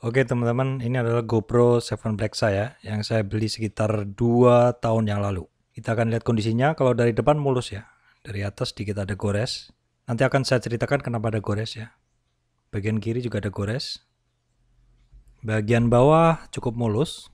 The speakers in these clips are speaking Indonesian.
Oke teman-teman, ini adalah GoPro 7 Black saya yang saya beli sekitar 2 tahun yang lalu. Kita akan lihat kondisinya, kalau dari depan mulus ya. Dari atas sedikit ada gores. Nanti akan saya ceritakan kenapa ada gores ya. Bagian kiri juga ada gores. Bagian bawah cukup mulus.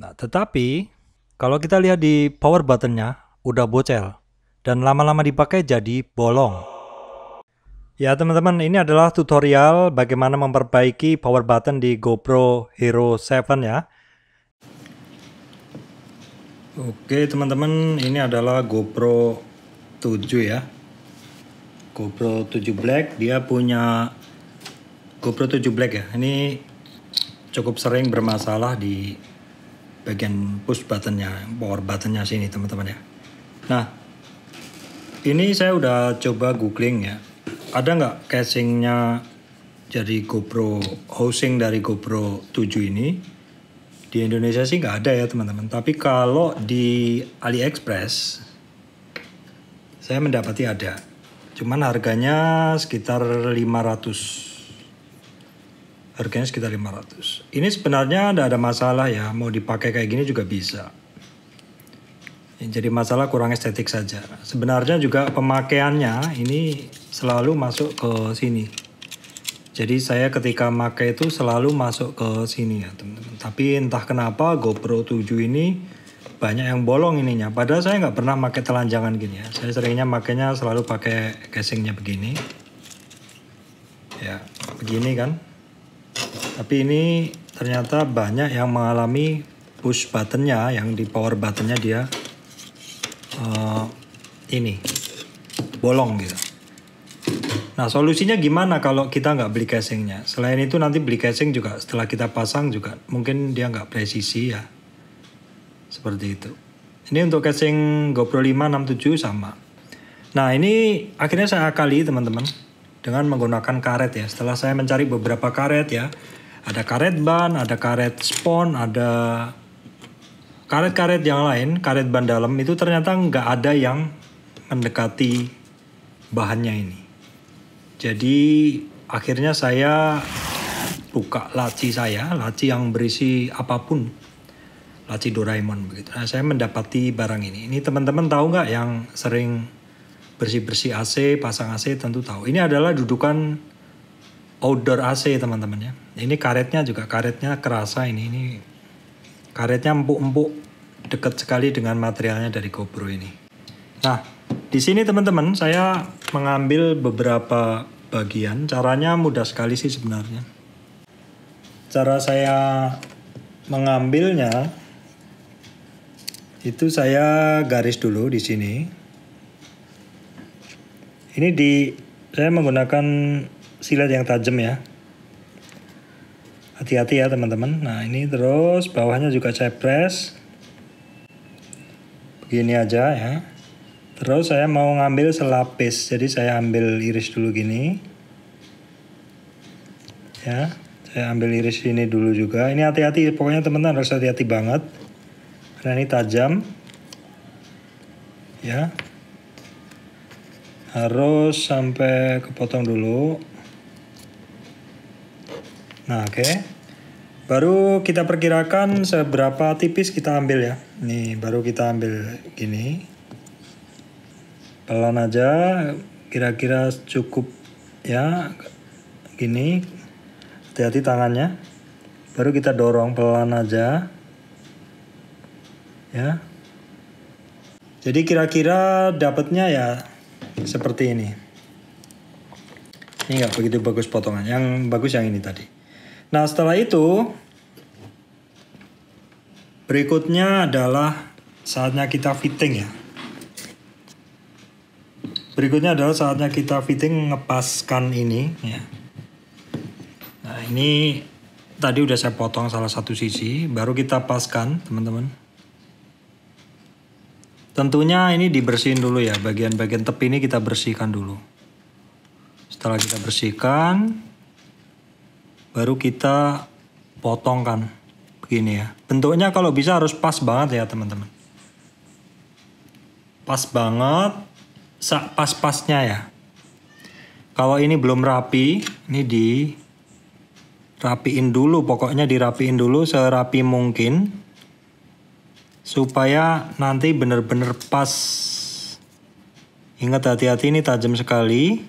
Nah, tetapi kalau kita lihat di power buttonnya udah bocel dan lama-lama dipakai jadi bolong. Ya teman-teman, ini adalah tutorial bagaimana memperbaiki power button di GoPro Hero 7 ya. Oke teman-teman, ini adalah GoPro 7 ya. GoPro 7 Black, dia punya GoPro 7 Black ya. Ini cukup sering bermasalah di bagian push buttonnya, power buttonnya sini teman-teman ya. Nah, ini saya udah coba googling ya ada nggak casingnya jadi GoPro housing dari GoPro 7 ini di Indonesia sih nggak ada ya teman-teman tapi kalau di AliExpress saya mendapati ada cuman harganya sekitar 500 harganya sekitar 500 ini sebenarnya tidak ada masalah ya mau dipakai kayak gini juga bisa jadi masalah kurang estetik saja sebenarnya juga pemakaiannya ini selalu masuk ke sini. Jadi saya ketika make itu selalu masuk ke sini ya teman-teman. Tapi entah kenapa GoPro 7 ini banyak yang bolong ininya. Padahal saya nggak pernah make telanjangan gini ya. Saya seringnya makainya selalu pakai casingnya begini. Ya, begini kan. Tapi ini ternyata banyak yang mengalami push buttonnya yang di power buttonnya dia uh, ini bolong gitu. Nah solusinya gimana kalau kita nggak beli casingnya? Selain itu nanti beli casing juga setelah kita pasang juga mungkin dia nggak presisi ya. Seperti itu. Ini untuk casing GoPro 567 sama. Nah ini akhirnya saya akali teman-teman dengan menggunakan karet ya. Setelah saya mencari beberapa karet ya, ada karet ban, ada karet spon, ada karet-karet yang lain, karet ban dalam itu ternyata nggak ada yang mendekati bahannya ini. Jadi akhirnya saya buka laci saya, laci yang berisi apapun, laci Doraemon begitu. Nah, saya mendapati barang ini. Ini teman-teman tahu nggak yang sering bersih-bersih AC, pasang AC tentu tahu. Ini adalah dudukan outdoor AC teman-teman ya. Ini karetnya juga karetnya kerasa ini. Ini karetnya empuk-empuk dekat sekali dengan materialnya dari GoPro ini. Nah, di sini teman-teman saya mengambil beberapa bagian. Caranya mudah sekali sih sebenarnya. Cara saya mengambilnya itu saya garis dulu di sini. Ini di saya menggunakan silat yang tajam ya. Hati-hati ya teman-teman. Nah ini terus bawahnya juga saya press. Begini aja ya. Terus saya mau ngambil selapis, jadi saya ambil iris dulu gini. Ya, saya ambil iris ini dulu juga. Ini hati-hati, pokoknya teman-teman harus hati-hati banget. Karena ini tajam. Ya. Harus sampai kepotong dulu. Nah, oke. Okay. Baru kita perkirakan seberapa tipis kita ambil ya. Nih, baru kita ambil gini pelan aja kira-kira cukup ya gini hati-hati tangannya baru kita dorong pelan aja ya jadi kira-kira dapatnya ya seperti ini ini nggak begitu bagus potongan yang bagus yang ini tadi nah setelah itu berikutnya adalah saatnya kita fitting ya Berikutnya adalah saatnya kita fitting ngepaskan ini ya. Nah, ini tadi udah saya potong salah satu sisi, baru kita paskan, teman-teman. Tentunya ini dibersihin dulu ya, bagian-bagian tepi ini kita bersihkan dulu. Setelah kita bersihkan, baru kita potongkan begini ya. Bentuknya kalau bisa harus pas banget ya, teman-teman. Pas banget, pas-pasnya ya. Kalau ini belum rapi, ini di rapiin dulu, pokoknya dirapiin dulu serapi mungkin supaya nanti benar-benar pas. Ingat hati-hati ini tajam sekali.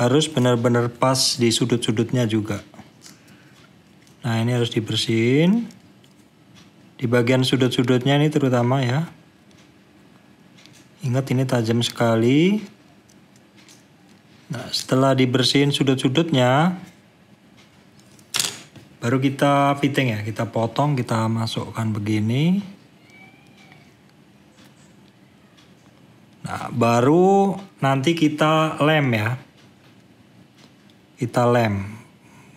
Harus benar-benar pas di sudut-sudutnya juga. Nah, ini harus dibersihin. Di bagian sudut-sudutnya ini terutama ya. Ingat ini tajam sekali. Nah, setelah dibersihin sudut-sudutnya, baru kita fitting ya, kita potong, kita masukkan begini. Nah, baru nanti kita lem ya. Kita lem.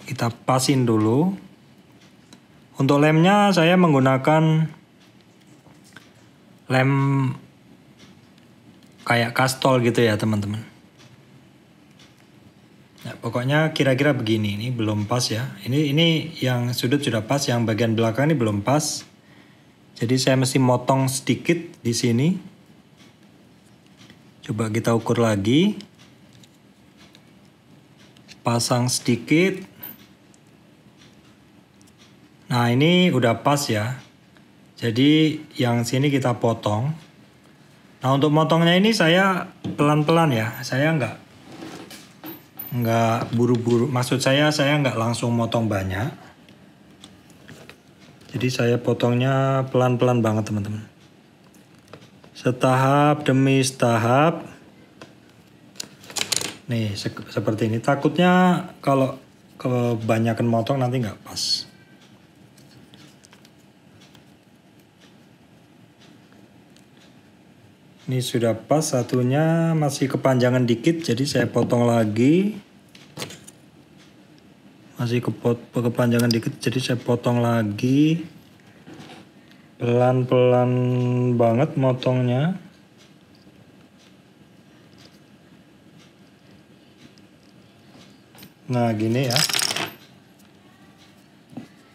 Kita pasin dulu. Untuk lemnya saya menggunakan lem kayak kastol gitu ya teman-teman. Nah, pokoknya kira-kira begini, ini belum pas ya. Ini ini yang sudut sudah pas, yang bagian belakang ini belum pas. Jadi saya mesti motong sedikit di sini. Coba kita ukur lagi. Pasang sedikit. Nah, ini udah pas ya. Jadi yang sini kita potong. Nah untuk motongnya ini saya pelan-pelan ya, saya nggak nggak buru-buru. Maksud saya saya nggak langsung motong banyak. Jadi saya potongnya pelan-pelan banget teman-teman. Setahap demi setahap. Nih se seperti ini. Takutnya kalau kebanyakan motong nanti nggak pas. Ini sudah pas, satunya masih kepanjangan dikit, jadi saya potong lagi. Masih kepot kepanjangan dikit, jadi saya potong lagi. Pelan-pelan banget motongnya. Nah, gini ya.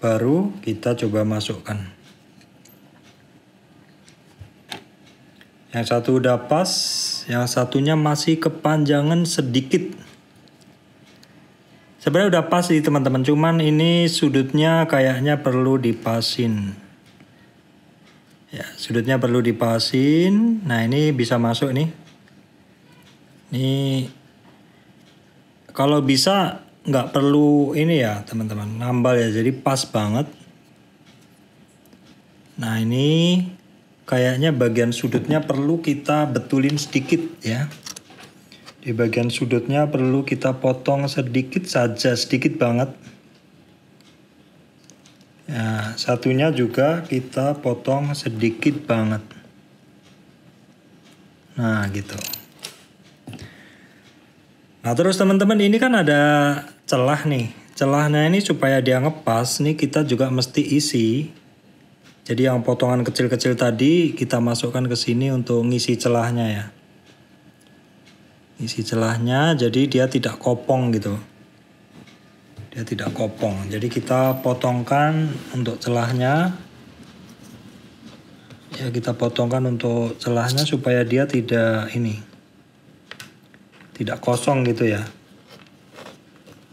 Baru kita coba masukkan. Yang satu udah pas, yang satunya masih kepanjangan sedikit. Sebenarnya udah pas sih teman-teman, cuman ini sudutnya kayaknya perlu dipasin. Ya, sudutnya perlu dipasin. Nah, ini bisa masuk nih. Ini kalau bisa nggak perlu ini ya, teman-teman. Nambal ya, jadi pas banget. Nah, ini kayaknya bagian sudutnya perlu kita betulin sedikit ya. Di bagian sudutnya perlu kita potong sedikit saja, sedikit banget. ya, satunya juga kita potong sedikit banget. Nah, gitu. Nah, terus teman-teman ini kan ada celah nih. Celahnya ini supaya dia ngepas, nih kita juga mesti isi jadi yang potongan kecil-kecil tadi kita masukkan ke sini untuk ngisi celahnya ya. ngisi celahnya jadi dia tidak kopong gitu. Dia tidak kopong. Jadi kita potongkan untuk celahnya. Ya kita potongkan untuk celahnya supaya dia tidak ini. Tidak kosong gitu ya.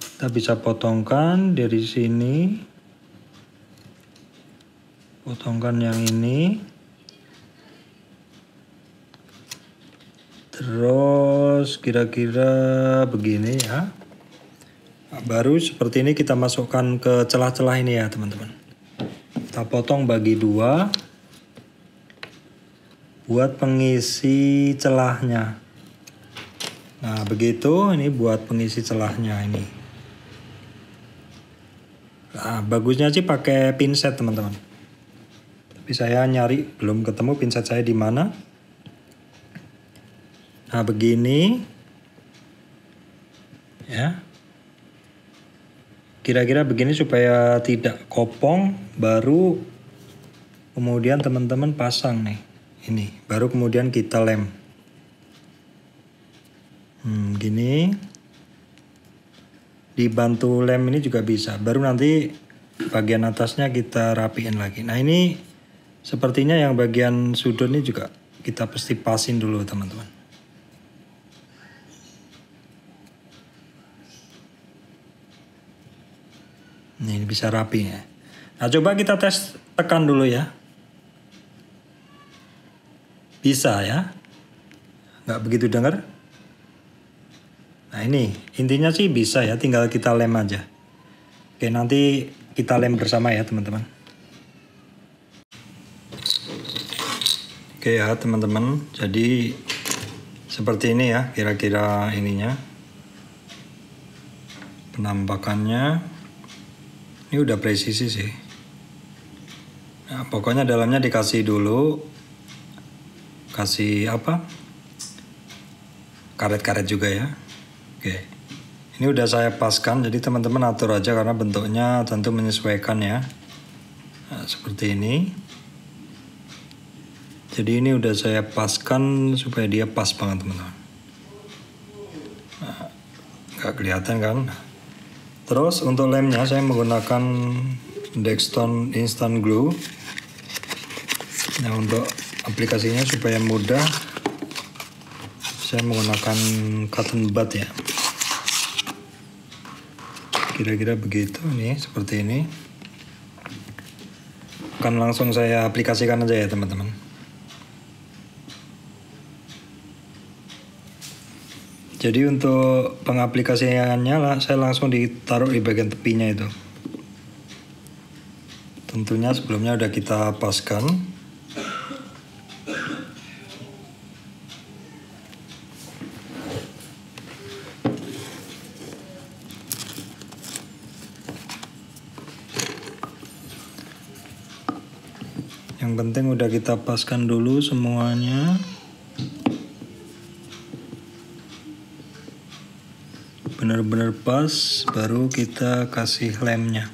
Kita bisa potongkan dari sini potongkan yang ini terus kira-kira begini ya baru seperti ini kita masukkan ke celah-celah ini ya teman-teman kita potong bagi dua buat pengisi celahnya nah begitu ini buat pengisi celahnya ini nah, bagusnya sih pakai pinset teman-teman tapi saya nyari belum ketemu pinset saya di mana. Nah, begini. Ya. Kira-kira begini supaya tidak kopong baru kemudian teman-teman pasang nih. Ini baru kemudian kita lem. Hmm, gini. Dibantu lem ini juga bisa. Baru nanti bagian atasnya kita rapiin lagi. Nah, ini Sepertinya yang bagian sudut ini juga kita pasti pasin dulu teman-teman. Ini bisa rapi ya. Nah coba kita tes tekan dulu ya. Bisa ya. Nggak begitu dengar? Nah ini intinya sih bisa ya tinggal kita lem aja. Oke nanti kita lem bersama ya teman-teman. Oke ya teman-teman, jadi seperti ini ya kira-kira ininya penampakannya. Ini udah presisi sih. Nah, pokoknya dalamnya dikasih dulu kasih apa? Karet-karet juga ya. Oke. Ini udah saya paskan jadi teman-teman atur aja karena bentuknya tentu menyesuaikan ya. Nah, seperti ini jadi ini udah saya paskan supaya dia pas banget teman-teman nah, gak kelihatan kan terus untuk lemnya saya menggunakan Dexton Instant Glue nah untuk aplikasinya supaya mudah saya menggunakan cotton bud ya kira-kira begitu nih seperti ini akan langsung saya aplikasikan aja ya teman-teman Jadi untuk pengaplikasiannya saya langsung ditaruh di bagian tepinya itu. Tentunya sebelumnya udah kita paskan. Yang penting udah kita paskan dulu semuanya. benar-benar pas baru kita kasih lemnya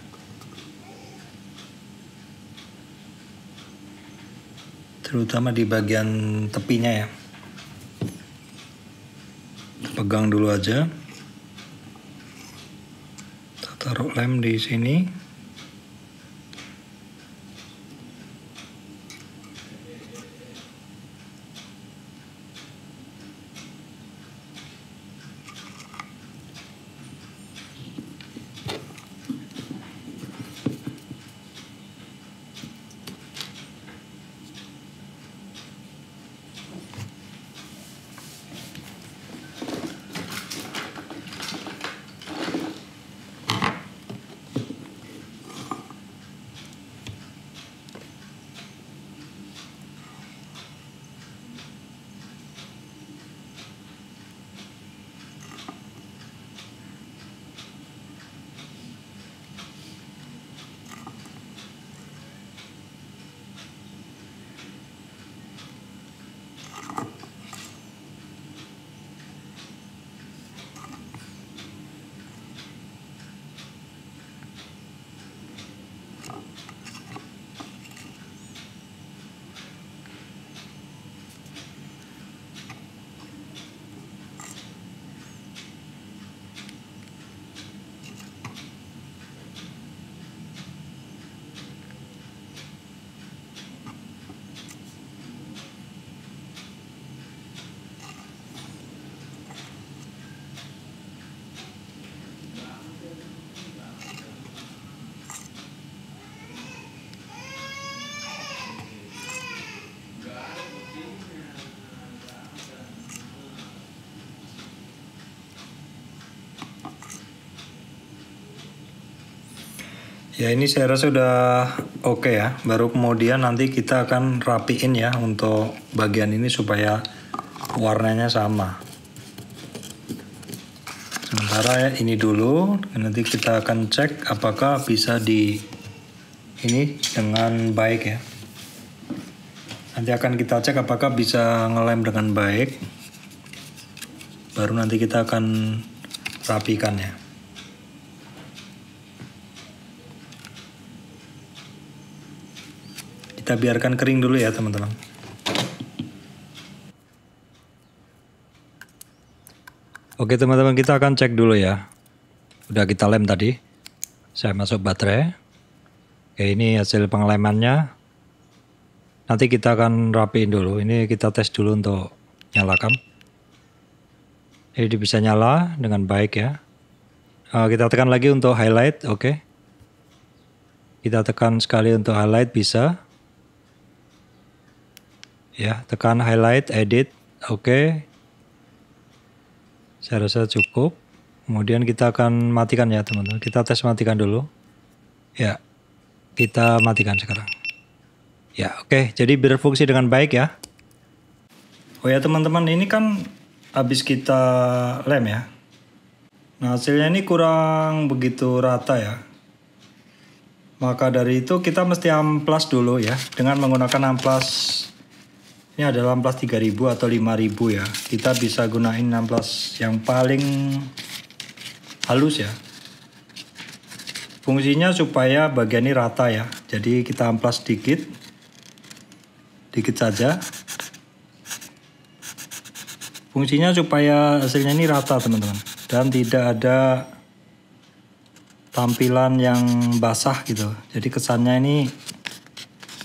terutama di bagian tepinya ya pegang dulu aja kita taruh lem di sini Ya ini saya rasa sudah oke okay ya. Baru kemudian nanti kita akan rapiin ya untuk bagian ini supaya warnanya sama. Sementara ya ini dulu. Nanti kita akan cek apakah bisa di ini dengan baik ya. Nanti akan kita cek apakah bisa ngelem dengan baik. Baru nanti kita akan rapikan ya. kita biarkan kering dulu ya teman-teman Oke teman-teman kita akan cek dulu ya udah kita lem tadi saya masuk baterai Oke ini hasil pengelemannya nanti kita akan rapiin dulu ini kita tes dulu untuk nyalakan Ini bisa nyala dengan baik ya eh, kita tekan lagi untuk highlight oke kita tekan sekali untuk highlight bisa ya tekan highlight edit oke okay. saya rasa cukup kemudian kita akan matikan ya teman-teman kita tes matikan dulu ya kita matikan sekarang ya oke okay. jadi berfungsi dengan baik ya oh ya teman-teman ini kan habis kita lem ya nah hasilnya ini kurang begitu rata ya maka dari itu kita mesti amplas dulu ya dengan menggunakan amplas ini adalah amplas 3000 atau 5000 ya kita bisa gunain amplas yang paling halus ya fungsinya supaya bagian ini rata ya jadi kita amplas sedikit dikit saja fungsinya supaya hasilnya ini rata teman-teman dan tidak ada tampilan yang basah gitu jadi kesannya ini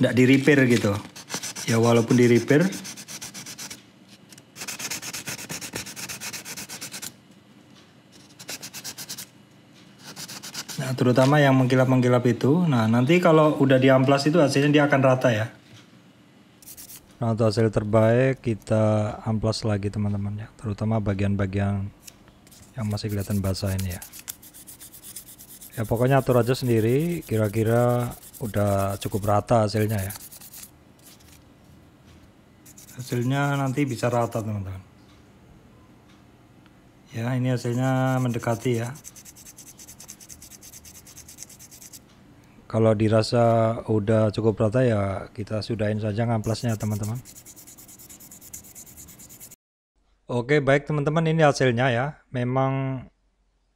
tidak diripir gitu ya walaupun di repair nah terutama yang mengkilap-mengkilap itu nah nanti kalau udah di amplas itu hasilnya dia akan rata ya Nah, untuk hasil terbaik kita amplas lagi teman-teman ya, terutama bagian-bagian yang masih kelihatan basah ini ya. Ya pokoknya atur aja sendiri, kira-kira udah cukup rata hasilnya ya hasilnya nanti bisa rata teman-teman ya ini hasilnya mendekati ya kalau dirasa udah cukup rata ya kita sudahin saja ngamplasnya teman-teman oke baik teman-teman ini hasilnya ya memang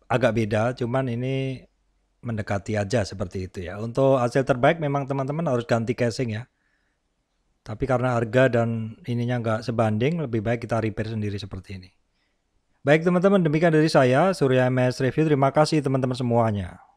agak beda cuman ini mendekati aja seperti itu ya untuk hasil terbaik memang teman-teman harus ganti casing ya tapi karena harga dan ininya nggak sebanding, lebih baik kita repair sendiri seperti ini. Baik teman-teman, demikian dari saya, Surya MS Review. Terima kasih teman-teman semuanya.